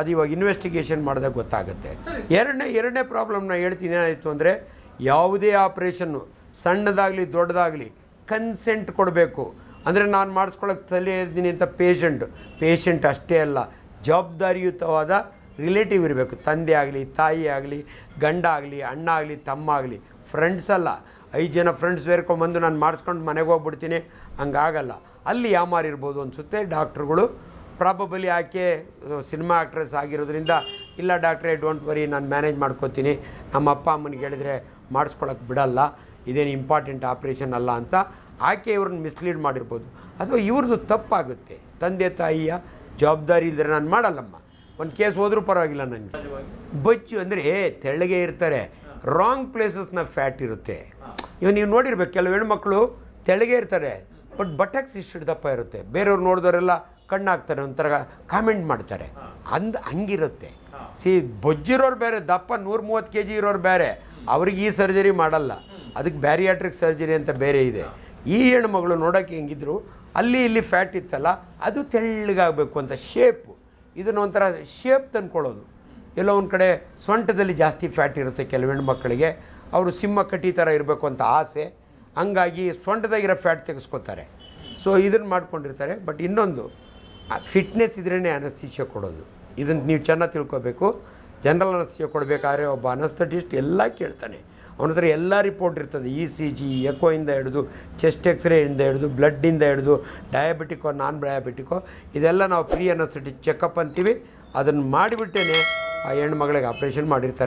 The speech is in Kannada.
ಅದು ಇವಾಗ ಇನ್ವೆಸ್ಟಿಗೇಷನ್ ಮಾಡಿದಾಗ ಗೊತ್ತಾಗುತ್ತೆ ಎರಡನೇ ಎರಡನೇ ಪ್ರಾಬ್ಲಮ್ ನಾನು ಹೇಳ್ತೀನಿ ಏನಾಯಿತು ಅಂದರೆ ಯಾವುದೇ ಆಪ್ರೇಷನ್ನು ಸಣ್ಣದಾಗಲಿ ದೊಡ್ಡದಾಗಲಿ ಕನ್ಸೆಂಟ್ ಕೊಡಬೇಕು ಅಂದರೆ ನಾನು ಮಾಡಿಸ್ಕೊಳಕ್ಕೆ ತಲೆ ಇದ್ದೀನಿ ಅಂತ ಪೇಷಂಟ್ ಪೇಷಂಟ್ ಅಷ್ಟೇ ಅಲ್ಲ ಜವಾಬ್ದಾರಿಯುತವಾದ ರಿಲೇಟಿವ್ ಇರಬೇಕು ತಂದೆ ಆಗಲಿ ತಾಯಿ ಆಗಲಿ ಗಂಡ ಆಗಲಿ ಅಣ್ಣ ಆಗಲಿ ತಮ್ಮ ಆಗಲಿ ಫ್ರೆಂಡ್ಸ್ ಅಲ್ಲ ಐದು ಜನ ಫ್ರೆಂಡ್ಸ್ ಬೇರ್ಕೊಂಬಂದು ನಾನು ಮಾಡಿಸ್ಕೊಂಡು ಮನೆಗೆ ಹೋಗ್ಬಿಡ್ತೀನಿ ಹಂಗಾಗಲ್ಲ ಅಲ್ಲಿ ಯಾಮಾರಿರ್ಬೋದು ಅನಿಸುತ್ತೆ ಡಾಕ್ಟ್ರುಗಳು ಪ್ರಾಬಬಲಿ ಆಕೆ ಸಿನಿಮಾ ಆ್ಯಕ್ಟ್ರೆಸ್ ಆಗಿರೋದ್ರಿಂದ ಇಲ್ಲ ಡಾಕ್ಟ್ರೇ ಡೋಂಟ್ ವರಿ ನಾನು ಮ್ಯಾನೇಜ್ ಮಾಡ್ಕೋತೀನಿ ನಮ್ಮ ಅಪ್ಪ ಅಮ್ಮನಿಗೆ ಹೇಳಿದ್ರೆ ಮಾಡಿಸ್ಕೊಳಕ್ಕೆ ಬಿಡಲ್ಲ ಇದೇನು ಇಂಪಾರ್ಟೆಂಟ್ ಆಪ್ರೇಷನ್ ಅಲ್ಲ ಅಂತ ಆಕೆ ಇವ್ರನ್ನ ಮಿಸ್ಲೀಡ್ ಮಾಡಿರ್ಬೋದು ಅಥವಾ ಇವ್ರದ್ದು ತಪ್ಪಾಗುತ್ತೆ ತಂದೆ ತಾಯಿಯ ಜವಾಬ್ದಾರಿ ಇದ್ದರೆ ನಾನು ಮಾಡಲ್ಲಮ್ಮ ಒಂದು ಕೇಸ್ ಹೋದರೂ ಪರವಾಗಿಲ್ಲ ನನಗೆ ಬಚ್ಚು ಅಂದರೆ ತೆಳ್ಳಗೆ ಇರ್ತಾರೆ ರಾಂಗ್ ಪ್ಲೇಸಸ್ನ ಫ್ಯಾಟ್ ಇರುತ್ತೆ ಇವ್ ನೀವು ನೋಡಿರ್ಬೇಕು ಕೆಲವು ಹೆಣ್ಮಕ್ಳು ತೆಳ್ಳಗೆ ಇರ್ತಾರೆ ಬಟ್ ಬಟಕ್ಸ್ ಇಷ್ಟು ದಪ್ಪ ಇರುತ್ತೆ ಬೇರೆಯವ್ರು ನೋಡಿದವರೆಲ್ಲ ಕಣ್ಣಾಗ್ತಾರೆ ಒಂಥರ ಕಾಮೆಂಟ್ ಮಾಡ್ತಾರೆ ಅಂದ್ ಹಂಗಿರುತ್ತೆ ಸಿ ಬೊಜ್ಜಿರೋರು ಬೇರೆ ದಪ್ಪ ನೂರ ಮೂವತ್ತು ಕೆ ಜಿ ಇರೋರು ಬೇರೆ ಅವ್ರಿಗೆ ಈ ಸರ್ಜರಿ ಮಾಡಲ್ಲ ಅದಕ್ಕೆ ಬ್ಯಾರಿಯಾಟ್ರಿಕ್ ಸರ್ಜರಿ ಅಂತ ಬೇರೆ ಇದೆ ಈ ಹೆಣ್ಮಗಳು ನೋಡೋಕೆ ಹೆಂಗಿದ್ರು ಅಲ್ಲಿ ಇಲ್ಲಿ ಫ್ಯಾಟ್ ಇತ್ತಲ್ಲ ಅದು ತೆಳ್ಳಗಾಗಬೇಕು ಅಂತ ಶೇಪು ಇದನ್ನು ಒಂಥರ ಶೇಪ್ ತಂದ್ಕೊಳ್ಳೋದು ಎಲ್ಲೋ ಒಂದು ಕಡೆ ಸೊಂಟದಲ್ಲಿ ಜಾಸ್ತಿ ಫ್ಯಾಟ್ ಇರುತ್ತೆ ಕೆಲವು ಹೆಣ್ಮಕ್ಳಿಗೆ ಅವರು ಸಿಂಹ ಕಟ್ಟಿ ಥರ ಇರಬೇಕು ಅಂತ ಆಸೆ ಹಂಗಾಗಿ ಸೊಂಟದಾಗಿರೋ ಫ್ಯಾಟ್ ತೆಗೆಸ್ಕೋತಾರೆ ಸೊ ಇದನ್ನು ಮಾಡ್ಕೊಂಡಿರ್ತಾರೆ ಬಟ್ ಇನ್ನೊಂದು ಫಿಟ್ನೆಸ್ ಇದ್ರೇ ಅನಸ್ತಿಷ್ಯ ಕೊಡೋದು ಇದನ್ನು ನೀವು ಚೆನ್ನಾಗಿ ತಿಳ್ಕೊಬೇಕು ಜನರಲ್ ಅನಸ್ತಿಯ ಕೊಡಬೇಕಾದ್ರೆ ಒಬ್ಬ ಅನಸ್ತಟಿಸ್ಟ್ ಎಲ್ಲ ಕೇಳ್ತಾನೆ ಅವನ ಹತ್ರ ಎಲ್ಲ ರಿಪೋರ್ಟ್ ಇರ್ತದೆ ಇ ಸಿ ಜಿ ಎಕೋಯಿಂದ ಹಿಡಿದು ಚೆಸ್ಟ್ ಎಕ್ಸ್ರೇಯಿಂದ ಹಿಡಿದು ಬ್ಲಡ್ಡಿಂದ ಹಿಡಿದು ಡಯಾಬಿಟಿಕೋ ನಾನ್ ಡಯಾಬಿಟಿಕೋ ಇದೆಲ್ಲ ನಾವು ಫ್ರೀ ಅನಸ್ತಟಿಸ್ಟ್ ಚೆಕಪ್ ಅಂತೀವಿ ಅದನ್ನು ಮಾಡಿಬಿಟ್ಟೇ ಆ ಹೆಣ್ಮಗಳಿಗೆ ಆಪ್ರೇಷನ್ ಮಾಡಿರ್ತಾರೆ